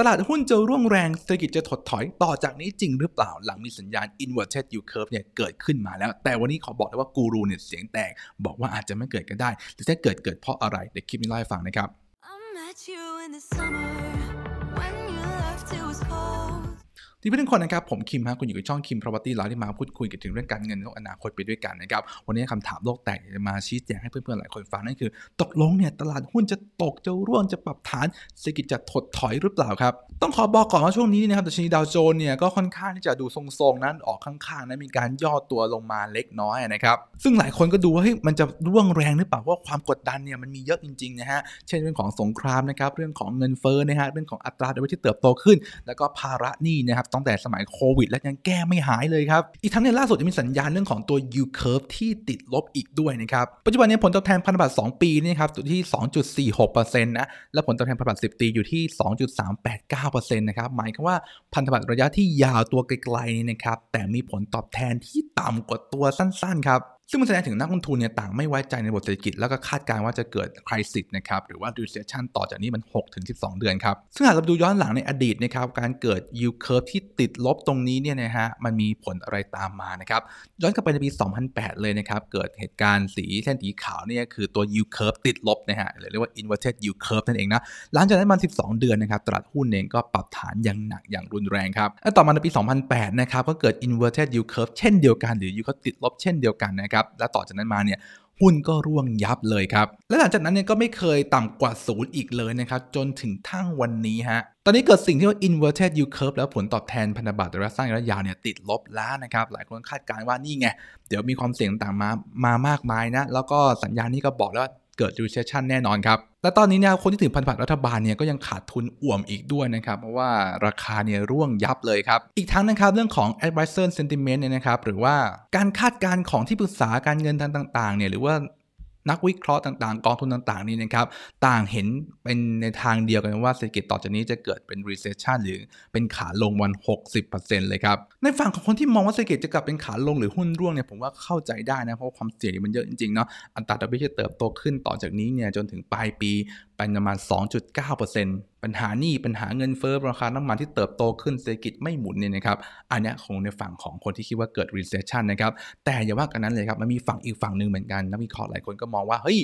ตลาดหุ้นจะร่วงแรง เศรษฐกิจจะถดถอย ต่อจากนี้จริงหรือเปล่า หลังมีสัญญาณ inverted yield curve เนี่ยเกิดขึ้นมาแล้ว แต่วันนี้ขอบอกเลยว่ากูรูเนี่ยเสียงแตก บอกว่าอาจจะไม่เกิดก็ได้แต่ถ้าเกิดเกิดเพราะอะไร เดี๋ยวคลิปนี้เล่าให้ฟังนะครับ I met you in the summer when you left it was cold ที่เพื่อนคนนะครับ ผมคิมฮะ คุณอยู่กับช่องคิม property ไล้วที่มาพูดคุยกันถึงเรื่องการเงินโลกอนาคตไปด้วยกันนะครับ วันนี้คำถามโลกแตกจะมาชี้แจงให้เพื่อนๆ หลายคนฟังนั่นคือ ตกลงเนี่ยตลาดหุ้นจะตกจะร่วงจะปรับฐานเศรษฐกิจจะถดถอยหรือเปล่าครับ ต้องขอบอกก่อนว่าช่วงนี้นะครับตัวชนีดาวโจนส์เนี่ยก็ค่อนข้างที่จะดูทรงๆนั้นออกข้างๆนั้นมีการย่อตัวลงมาเล็กน้อยนะครับ ซึ่งหลายคนก็ดูว่าเฮ้ยมันจะร่วงแรงหรือเปล่าว่าความกดดันเนี่ยมันมีเยอะจริงๆนะฮะเช่นเรื่องของสงครามนะครับเรื่องของเงินเฟ้อนะฮะเรื่องของอัตราดอกเบี้ยที่เติบโตขึ้น แล้วก็ภาระหนี้นะครับตั้งแต่สมัยโควิดและยังแก้ไม่หายเลยครับ อีกทั้งในล่าสุดจะมีสัญญาณเรื่องของตัว U curve ที่ติดลบอีกด้วยนะครับ ปัจจุบันนี้ผลตอบแทนพันธบัตร 2 ปีนี่ครับอยู่ที่ 2.46%นะ และผลตอบแทนพันธบัตร10ปีอยู่ที่ 2.389%นะครับ หมายความว่าพันธบัตรระยะที่ยาวตัวไกลๆนี่นะครับแต่มีผลตอบแทนที่ต่ำกว่าตัวสั้นๆ ครับซึ่งมันแสดงถึงนักลงทุนเนี่ยต่างไม่ไว้ใจในบทเศรษฐกิจ แล้วก็คาดการณ์ว่าจะเกิดคริสิสนะครับ หรือว่าดูเซชันต่อจากนี้มัน6สิเดือนครับ ซึ่งหากเราดูย้อนหลังในอดีตนะครับ การเกิดยูเคิร์ฟที่ติดลบตรงนี้เนี่ยนะฮะมันมีผลอะไรตามมานะครับ ย้อนกลับไปในปี 2008 เลยนะครับ เกิดเหตุการณ์สีเส้นสีขาวเนี่ยคือตัวยูเคิร์ฟติดลบนะฮะเรียกว่าอินเวอร์เทสยูเคิร์ฟนั่นเองนะหลังจากนั้นมา12เดือนนะครับตลาดหุ้นเองก็ปรับฐานอย่างหนักอย่างรุนแรงครับต่อมาในปี 2008นะครับก็เกิด inverted yield curve เช่นเดียวกัน หรือยูเคิร์ฟติดลบเช่นเดียวกันนะครับครับและต่อจากนั้นมาเนี่ยหุ้นก็ร่วงยับเลยครับ และหลังจากนั้นเนี่ยก็ไม่เคยต่ำกว่าศูนย์อีกเลยนะครับ จนถึงทั้งวันนี้ฮะตอนนี้เกิดสิ่งที่เรียกว่า inverted yield curve แล้วผลตอบแทน พันธบัตรระยะสั้นระยะยาวเนี่ยติดลบแล้วนะครับ หลายคนคาดการณ์ว่านี่ไง เดี๋ยวมีความเสี่ยงต่างมามามากมายนะ แล้วก็สัญญาณนี้ก็บอกแล้วว่าเกิด recession แน่นอนครับ และตอนนี้เนี่ยคนที่ถือพันธบัตรรัฐบาลเนี่ยก็ยังขาดทุนอ่วมอีกด้วยนะครับ เพราะว่าราคาเนี่ยร่วงยับเลยครับ อีกทั้งนะครับเรื่องของ advisor sentiment เนี่ยนะครับหรือว่าการคาดการณ์ของที่ปรึกษาการเงินทางต่างๆเนี่ยหรือว่านักวิเคราะห์ต่าง ๆ กองทุนต่าง ๆนี่นะครับ ต่างเห็นเป็นในทางเดียวกันว่าเศรษฐกิจต่อจากนี้จะเกิดเป็น recession หรือเป็นขาลงวัน 60%เลยครับ ในฝั่งของคนที่มองว่าเศรษฐกิจจะกลับเป็นขาลงหรือหุ้นร่วงเนี่ยผมว่าเข้าใจได้นะ เพราะความเสี่ยงมันเยอะจริงๆเนาะอัตราดอกเบี้ยจะเติบโตขึ้นต่อจากนี้เนี่ยจนถึงปลายปีป็นประมาณ 2.9%ปัญหานี้ปัญหาเงินเฟ้อราคาน้ำมันที่เติบโตขึ้นเศรษฐกิจไม่หมุนเนี่ยนะครับ อันนี้คงในฝั่งของคนที่คิดว่าเกิด recession นะครับ แต่อย่าว่ากันนั้นเลยครับ มันมีฝั่งอีกฝั่งหนึ่งเหมือนกัน นักวิเคราะห์หลายคนก็มองว่า เฮ้ย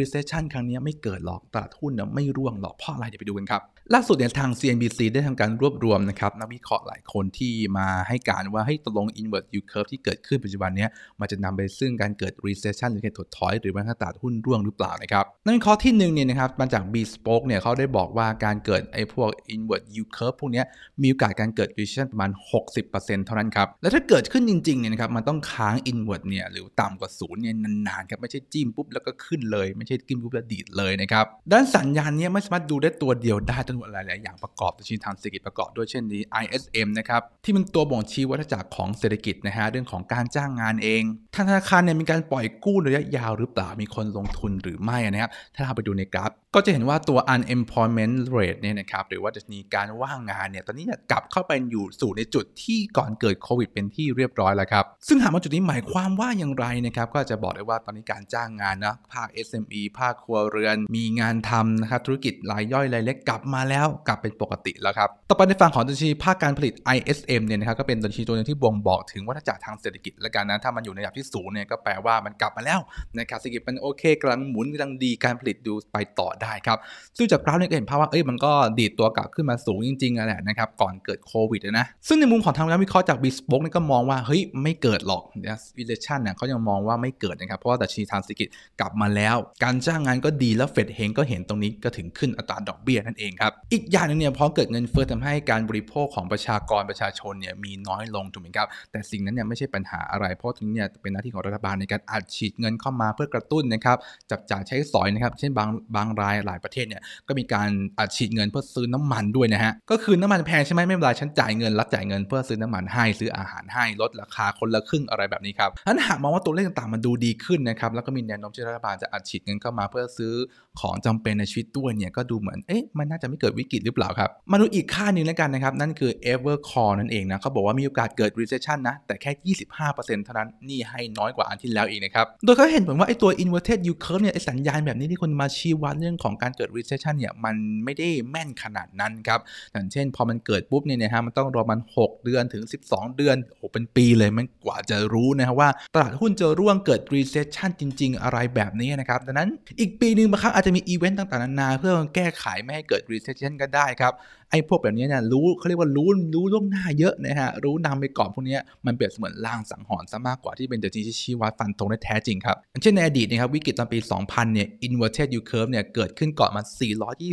recession ครั้งนี้ไม่เกิดหรอกตลาดหุ้นไม่ร่วงหรอกเพราะอะไร เดี๋ยวไปดูกันครับล่าสุดเนี่ยทาง CNBC ได้ทำการรวบรวมนะครับนักวิเคราะห์หลายคนที่มาให้การว่าให้ตกลง inverse yield curve ที่เกิดขึ้นปัจจุบันนี้มันจะนำไปซึ่งการเกิด recession หรือการถดถอย หรือว่าตลาดหุ้นร่วงหรือเปล่านะครับ นักวิเคราะห์ที่หนึ่งเนี่ยนะครับมาจาก Bespoke เนี่ยเขาได้บอกว่าการเกิดไอ้พวก inverse yield curve พวกนี้มีโอกาสการเกิด recession ประมาณ60%เท่านั้นครับแล้วถ้าเกิดขึ้นจริงๆเนี่ยนะครับมันต้องค้าง inverse เนี่ยหรือต่ำกว่าศูนย์เนี่ยนานๆครับไม่ใช่จิ้มปุ๊บแล้วก็ขึ้นเลยไม่ม่ใช่กินรูปและดีดเลยนะครับ ด้านสัญญาณนี้ไม่สามารถดูได้ตัวเดียวได้จำนวนหลายๆอย่างประกอบตัวชี้ทางเศรษฐกิจประกอบด้วยเช่นนี้ ISM นะครับที่มันตัวบ่งชี้วัฏจักรของเศรษฐกิจนะฮะเรื่องของการจ้างงานเองธนาคารเนี่ยมีการปล่อยกู้ระยะยาวหรือเปล่ามีคนลงทุนหรือไม่นะครับถ้าเราไปดูในกราฟก็จะเห็นว่าตัว unemployment rate เนี่ยนะครับ หรือว่าจะมีการว่างงานเนี่ย ตอนนี้กลับเข้าไป อยู่สู่ในจุดที่ก่อนเกิดโควิดเป็นที่เรียบร้อยแล้วครับ ซึ่งหากมาจุดนี้หมายความว่าอย่างไรนะครับ ก็จะบอกได้ว่าตอนนี้การจ้างงานนะภาค SME ภาคครัวเรือน มีงานทำนะครับ ธุรกิจรายย่อยรายเล็กกลับมาแล้วกลับเป็นปกติแล้วครับ ต่อไปในฝั่งของตัวชีภาคการผลิต ISM เนี่ยนะครับ ก็เป็นตัวชีตัวนึงที่บ่งบอกถึงว้าจากทางเศรษฐกิจ และกันนะถ้ามันอยู่ในระดับที่สูงเนี่ย ก็แปลว่ามันกลับมาแล้วนะครับ เศรษฐกิจมันโอเคกำลังหมุนกำลังดีการผลิตดูไปต่อได้ครับ ซึ่งจากกราฟเนี่ยเห็นภาพว่าเอ้ย มันก็ดีดตัวกลับขึ้นมาสูงจริงๆ อะแหละนะครับ ก่อนเกิดโควิดนะ ซึ่งในมุมของทางนักวิเคราะห์จากบิสโบกเนี่ยก็มองว่า เฮ้ย ไม่เกิดหรอกนะวิเลชันเนี่ยเขายังมองว่าไม่เกิดนะครับ เพราะว่าตัชีทางเศรษฐกิจกลับมาแล้ว การจ้างงานก็ดีแล้วเฟดเฮงก็เห็นตรงนี้ก็ถึงขึ้นอัตราดอกเบี้ยนั่นเองครับ อีกอย่างนึงเนี่ยพอเกิดเงินเฟ้อทำให้การบริโภคของประชากรประชาชนเนี่ยมีน้อยลงถูกไหมครับ แต่สิ่งนั้นเนี่ยไม่ใช่ปัญหาอะไร เพราะตรงนี้เป็นหน้าที่ของรัฐบาลในการอัดฉีดเงินเข้ามาเพื่อกระตุ้นนะครับจับจ่ายใช้สอยนะครับเช่นบางบางรายายหลายประเทศเนี่ยก็มีการอัดฉีดเงินเพื่อซื้อน้ำมันด้วยนะฮะก็คือน้ำมันแพงใช่ไหมไม่เป็นไรฉันจ่ายเงินรับจ่ายเงินเพื่อซื้อน้ำมันให้ซื้ออาหารให้ลดราคาคนละครึ่งอะไรแบบนี้ครับอันหากมองว่าตัวเลขต่างๆ มันดูดีขึ้นนะครับแล้วก็มีแนวโน้มที่รัฐบาลจะอัดฉีดเงินเข้ามาเพื่อซื้อของจำเป็นในชีวิตด้วยเนี่ยก็ดูเหมือนเอ๊ะมันน่าจะไม่เกิดวิกฤตหรือเปล่าครับมาดูอีกค่าหนึ่งแล้วกันนะครับนั่นคือ e v e r c อร์นั่นเองนะเขาบอกว่ามีโอกาสเกิด recession นะแต่แค่ 25%เท่านั้นนี่ให้น้อยกว่าอันที่แล้วอีกนะครับโดยเขาเห็นอนว่าไอ้ตัว inverted yield curve เนี่ยไอ้สัญญาณแบบนี้ที่คนมาชี้วัดเรื่องของการเกิด recession เนี่ยมันไม่ได้แม่นขนาดนั้นครับอย่างเช่นพอมันเกิดปุ๊บเนี่ยนะฮะมันต้องรอมัน 6 เดือนถึง 12 เดือนโอ้เป็นปีเลยมันกว่าจะรู้นะฮะว่า ตลาดหุ้นจะร่วงเกิด recession จริง ๆ อะไรแบบนี้นะครับ ดังนั้นอีกปีหนึ่งบางครั้งอาจจะมีอีเวนต์ต่าง ๆ นานาเพื่อแก้ไขไม่ให้เกิด recession ก็ได้ครับไอ้พวกแบบนี้เนี่ยรู้เขาเรียกว่ารู้รู้ล่วงหน้าเยอะนะฮะ รู้นำไปก่อนพวกนี้มันเปรียบเสมือนล่างสังหรณ์ซะมากกว่าที่เป็นตัวจริงชี้วัดฟันธงได้แท้จริงครับเช่น ในอดีตนะครับวิกฤตตอนปี 2000 เนี่ย inverted yield curve เนี่ยเกิดขึ้นก่อนมา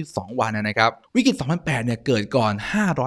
422 วันนะครับ วิกฤต2008เนี่ยเกิดก่อน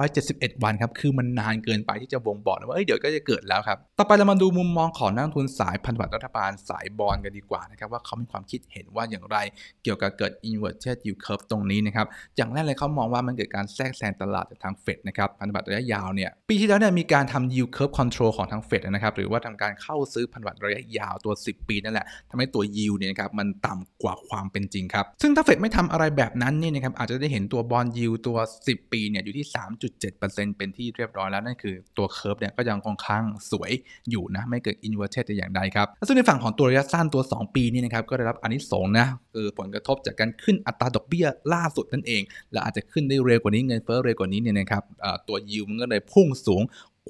571 วันครับ คือมันนานเกินไปที่จะบ่งบอกว่าเอ้ยเดี๋ยวก็จะเกิดแล้วครับต่อไปเรามาดูมุมมองของนักทุนสายพันธบัตรรัฐบาลสายบอลกันดีกว่านะครับว่าเขามีความคิดเห็นว่าอย่างไรเกี่ยวกับเกิด inverted yield curve ตรงนี้นะครับอย่างแรกเลยเขามองว่ามันเกิดการแทรกงตลาดจากทางเฟดนะครับพันธบัตรระยะยาวเนี่ยปีที่แล้วเนี่ยมีการทำ yield curve control ของทางเฟดนะครับ หรือว่าทำการเข้าซื้อพันธบัตรระยะยาวตัว 10 ปี นั่นแหละทำให้ตัว yield เนี่ยนะครับมันต่ำกว่าความเป็นจริงครับ ซึ่งถ้าเฟดไม่ทำอะไรแบบนั้นเนี่ยนะครับอาจจะได้เห็นตัวบอลยิวตัว 10 ปีเนี่ยอยู่ที่ 3.7%เป็นที่เรียบร้อยแล้ว นั่นคือตัวเคิร์ฟเนี่ยก็ยังคงค้างสวยอยู่นะไม่เกิดอินเวอร์เทสอย่างใดครับส่วนในฝั่งของตัวระยะสั้นตัว 2 ปีนี่นะครับก็ได้รับอันนี้สงนะคือผลกระทบจากการขึ้นอัตราดอกเบี้ยล่าสุดนั่นเอง และอาจจะขึ้นได้เร็วกว่านี้เงินเฟ้อเร็วกว่านี้เนี่ยนะครับตัวยิวมันก็เลยพุ่งสูง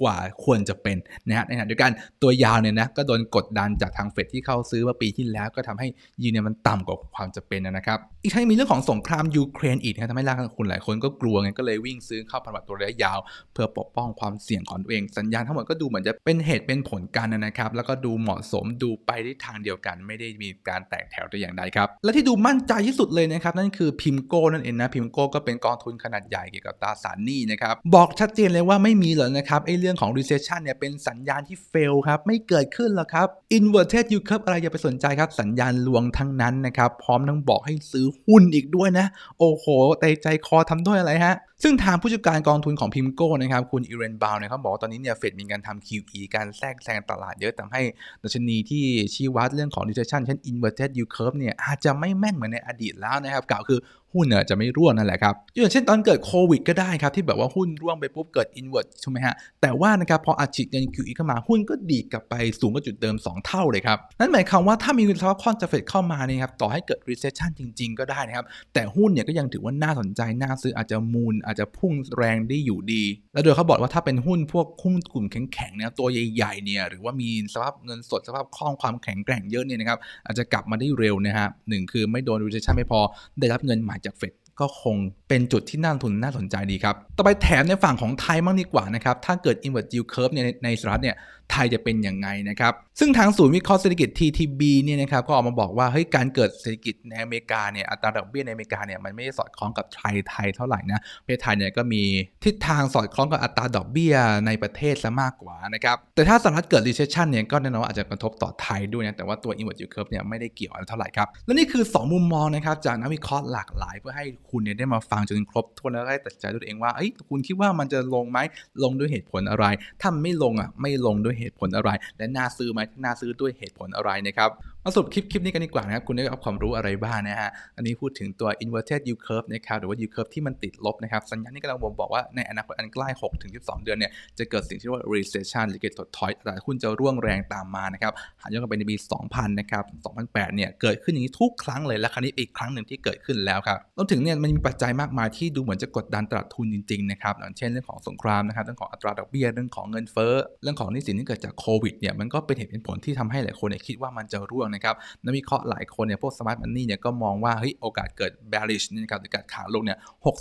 กว่า ควรจะเป็น นะฮะในขณะเดียวกัน ตัวยาวเนี่ยนะก็โดนกดดันจากทางเฟดที่เข้าซื้อเมื่อปีที่แล้วก็ทำให้ยูเนี่ยมันต่ำกว่าความจะเป็นนะครับอีกทั้งมีเรื่องของสงครามยูเครนอีกนะทำให้ร่างคุณหลายคนก็กลัวไงก็เลยวิ่งซื้อเข้าพันธบัตรตัวระยะยาว เพื่อปกป้องความเสี่ยงของตัวเองสัญญาณทั้งหมดก็ดูเหมือนจะเป็นเหตุเป็นผลกันนะครับแล้วก็ดูเหมาะสมดูไปในทางเดียวกัน ไม่ได้มีการแตกแถวตัวอย่างใดครับและที่ดูมั่นใจที่สุดเลยนะครับนั่นคือพิมโก้นั่นเองนะพิมโก้ก็เป็นกองทุนขนาดใหญ่เกี่ยวกับตราสารหนี้นะครับบอกชัดเจนเลยว่าไม่มีหรอกนะครับไอ้เเรื่องของ recession เนี่ยเป็นสัญญาณที่ fail ครับ ไม่เกิดขึ้นหรอกครับ inverted yield curve อะไรอย่าไปสนใจครับสัญญาณลวงทั้งนั้นนะครับ พร้อมทั้งบอกให้ซื้อหุ้นอีกด้วยนะ โอ้โหใจใจคอทำด้วยอะไรฮะซึ่งทางผู้จัดการกองทุนของพิมโก้นะครับคุณอิเรนบาวเนี่ยเขาบอกตอนนี้เนี่ยเฟดมีการทำ QE การแทรกแซงตลาดเยอะทำให้ดัชนีที่ชี้วัดเรื่องของ recession เช่น inverted yield curve เนี่ย อาจจะไม่แม่นเหมือนในอดีตแล้วนะครับกล่าวคือหุ้นเนี่ยจะไม่ร่วงนั่นแหละครับอย่างเช่นตอนเกิดโควิดก็ได้ครับที่แบบว่าหุ้นร่วงไปปุ๊บเกิดอินเวอร์ใช่ไหมฮะแต่ว่านะครับพออัดฉีดเงิน QE เข้ามาหุ้นก็ดีกลับไปสูงกว่าจุดเดิม 2 เท่าเลยครับนั่นหมายความว่าถ้ามีสภาพคล่องจะเฟดเข้ามานี่ครับต่อให้เกิดรีเซชชันจริงๆ ก็ได้นะครับแต่หุ้นเนี่ยก็ยังถือว่าน่าสนใจน่าซื้ออาจจะมูลอาจจะพุ่งแรงได้อยู่ดี แล้วโดยเขาบอกว่าถ้าเป็นหุ้นพวกหุ้นกลุ่มแข็งๆเนี่ยตัวใหญ่ๆเนี่ยหรือว่ามีสภาพเงินสดสภาพคล่องความแข็งแกร่งเยอะเนี่ยนะครับอาจจะกลับมาได้เร็วนะฮะหนึ่งคือไม่โดนรีเซชชันไม่พอ ได้รับเงินใหม่จากเฟดก็คงเป็นจุดที่น่าลงทุนน่าสนใจดีครับ ต่อไปแถมในฝั่งของไทยมากดีกว่านะครับ ถ้าเกิด inverted yield curve เนี่ยในสหรัฐเนี่ยไทยจะเป็นยังไงนะครับ ซึ่งทางศูนย์วิเคราะห์เศรษฐกิจ TTB เนี่ยนะครับก็ออกมาบอกว่าเฮ้ยการเกิดเศรษฐกิจในอเมริกาเนี่ยอัตราดอกเบี้ยในอเมริกาเนี่ยมันไม่ได้สอดคล้องกับไทยไทยเท่าไหร่นะประเทศไทยเนี่ยก็มีทิศทางสอดคล้องกับอัตราดอกเบี้ยในประเทศซะมากกว่านะครับแต่ถ้าสหรัฐเกิด recession เนี่ยก็แน่นอนว่าอาจจะกระทบต่อไทยด้วยนะแต่ว่าตัว i n v e r t yield curve เนี่ยไม่ได้เกี่ยวอะไรเท่าไหร่ครับและนี่คือ2มุมมองนะครับจากนักวิเคราะห์หลากหลายเพื่อให้คุณเนี่ยได้มาฟังจนครบทวนแล้วได้ตัดใจตัวเองว่าเอ้ยคุณคิดว่ามันจะลงไหมลงด้วยเหตุผลอะไร ถ้าไม่ลงอ่ะไม่ลงด้วยเหตุผลอะไร และน่าซื้อไหมน่าซื้อด้วยเหตุผลอะไรนะครับมาสรุปคลิป คลิปนี้กันดีกว่านะครับ คุณได้รับความรู้อะไรบ้างนะฮะ อันนี้พูดถึงตัว inverted yield curve นะครับ หรือว่า yield curve ที่มันติดลบนะครับ สัญญาณนี้กำลังบ่งบอกว่า ในอนาคตอันใกล้6ถึง12 เดือนเนี่ย จะเกิดสิ่งที่เรียกว่า recession หรือเกิดถดถอยตลาดหุ้นจะร่วงแรงตามมา นะครับหากย้อนกลับไปในปี2000 นะครับ2008เนี่ย เกิดขึ้นอย่างนี้ทุกครั้งเลยและครั้งนี้อีกครั้งหนึ่งที่เกิดขึ้นแล้วครับรวมถึงเนี่ย มันมีปัจจัยมากมายที่ดูเหมือนจะกดดันตลาดทุนจริงๆนะครับเช่นเรื่องของสงครามนะครับเรื่องของอัตราดอกเบี้ยเรื่องของเงินเฟ้อเรื่องของนิสิตที่เกิดจากโควิดเนี่ยมันก็เป็นเหตุเป็นผลที่ทำให้หลายคนเนี่ยคิดว่ามันจะร่วงะครับนักวิเคราะห์หลายคนเนี่ยพวกสมาร์ทมันนี่เนี่ยก็มองว่าเฮ้ยโอกาสเกิด bearish นะครับโอกาสขาลงเนี่ยหก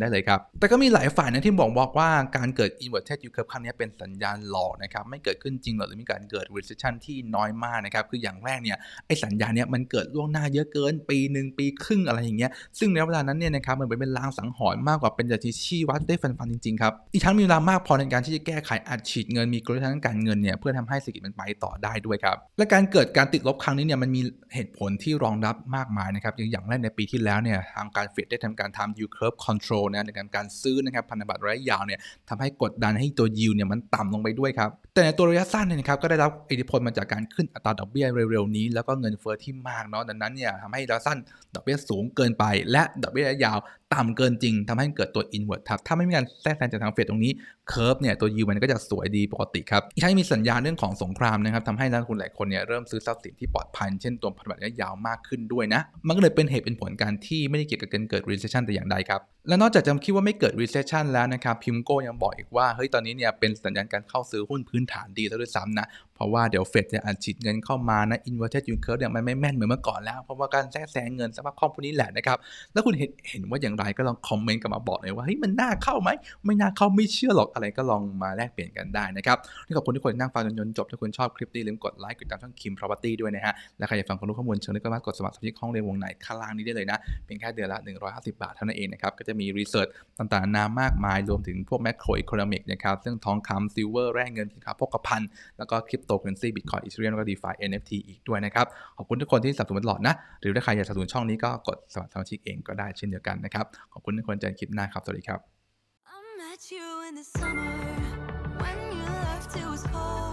ได้เลยครับ แต่ก็มีหลายฝ่ายนะที่บอกบอกว่าการเกิด inverted yield curve ครั้งนี้เป็นสัญญาณหลอกนะครับไม่เกิดขึ้นจริงหรอกหรือมีการเกิด recession ที่น้อยมากนะครับ คืออย่างแรกเนี่ยไอ้สัญญาณเนี่ยมันเกิดล่วงหน้าเยอะเกินปีหนึ่งปีครึ่งอะไรอย่างเงี้ยซึ่งในเวลานั้นเนี่ยนะครับมันเป็นลางสังหรณ์มากกว่าเป็นจิตชี้วัดได้ฟันฟันจริงๆครับอีกทั้งมีเวลามากพอในการที่จะแก้ไขอัดฉีดเงินมีกลยุทธ์ทางการเงินเนี่ยเพื่อทำให้เศรษฐกิจมันไปต่อได้ด้วยครับและการเกิดการติดลบครั้งนี้เนี่ยมันมีเหตุผลที่รองรับมากมายนะครับ อย่างแรกในปีที่แล้วเนี่ยทางการเฟดได้ทำการทำ yield curve control นะในการการซื้อนะครับ พันธบัตรระยะยาวเนี่ยทำให้กดดันให้ตัวยิวเนี่ยมันต่ำลงไปด้วยครับแต่ในตัวระยะสั้นเนี่ยนะครับก็ได้รับอิทธิพลมาจากการขึ้นอัตราดอกเบี้ยเร็วๆ นี้ แล้วก็เงินเฟ้อที่มากเนาะดังนั้นเนี่ยทำให้ระยะสั้นดอกเบี้ยสูงเกินไปและดอกเบี้ยระยะยาวต่ำเกินจริง ทำให้เกิดตัวอินเวอร์ทับถ้าไม่มีการแทรกแซงจากทางเฟดตรงนี้เคอร์ฟเนี่ย ตัวยูมันก็จะสวยดีปกติครับอีกทั้งมีสัญญาณเรื่องของสงครามนะครับทำให้นักลงทุนหลายคนเนี่ยเริ่มซื้อทรัพย์สินที่ปลอดภัยเช่นตัวพันธบัตรระยะยาวมากขึ้นด้วยนะมันก็เลยเป็นเหตุเป็นผลการที่ไม่ได้เกี่ยวกับการเกิดรีเซชชันแต่อย่างใดครับและนอกจากจะคิดว่าไม่เกิดรีเซชชันแล้วนะครับพิมโก้ยังบอกอีกว่าเฮ้ยตอนนี้เนี่ยเป็นสัญญาณการเข้าซื้อหุ้นพื้นฐาน ดีซะด้วยซ้ำนะเพราะว่า เดี๋ยวเฟดจะอัดฉีดเงินเข้ามานะอินเวอร์เทสยูเคิร์ฟเนี่ยมันไม่แม่น เหมือนเมื่อก่อนแล้วเพราะว่าการแทรกแซงเงิน สภาพคล่องพวกนี้แหละนะครับแล้วคุณเห็นเห็นว่าอย่างไรก็ลองคอมเมนต์กันมาบอกเลยว่าเฮ้ยมันน่าเข้าไหมไม่น่าเข้าไม่เชื่อหรอกอะไรก็ลองมาแลกเปลี่ยนกันได้นะครับขอบคุณทุกคนนั่งฟังจนจนจบถ้าคุณชอบคลิปนี้ลืมกดไลค์กดติดตามช่องคิมเพอร์ตี้ด้วยนะฮะและใครอยากฟังความรู้ข้อมูลเชิงลึกก็มากดสมัครสมาชิกห้องเรียนวงไหนข้างล่างนี้ได้เลยนะเพียงแค่เดือนละ150บาทเท่านั้นเองนะครับก็จะมีรีเสิร์ชต่างๆนามากมายรวมถึงพวกแมคโครอิโคโนมิกนะครับซึ่งทองคำซิลเวอร์แร่เงินสินค้าภคภั์แล้วก็คริปโตเคอเรนซีบิตคอยอีเทเรียมแล้วก็ดีฟา NFT อีกด้วย นะ ครับ ขอบคุณทุกคนที่สนับสนุนตลอดนะ หรือถ้าใคร อยากสนับสนุน ช่องนี้ก็กดสมัครสมาชิกเองก็ได้เช่นเดียวกัน นะ ครับ ขอบคุณ ทุกคนเจอกันคลิปหน้าครับ สวัสดีครับ I met you in the summer when you left it was cold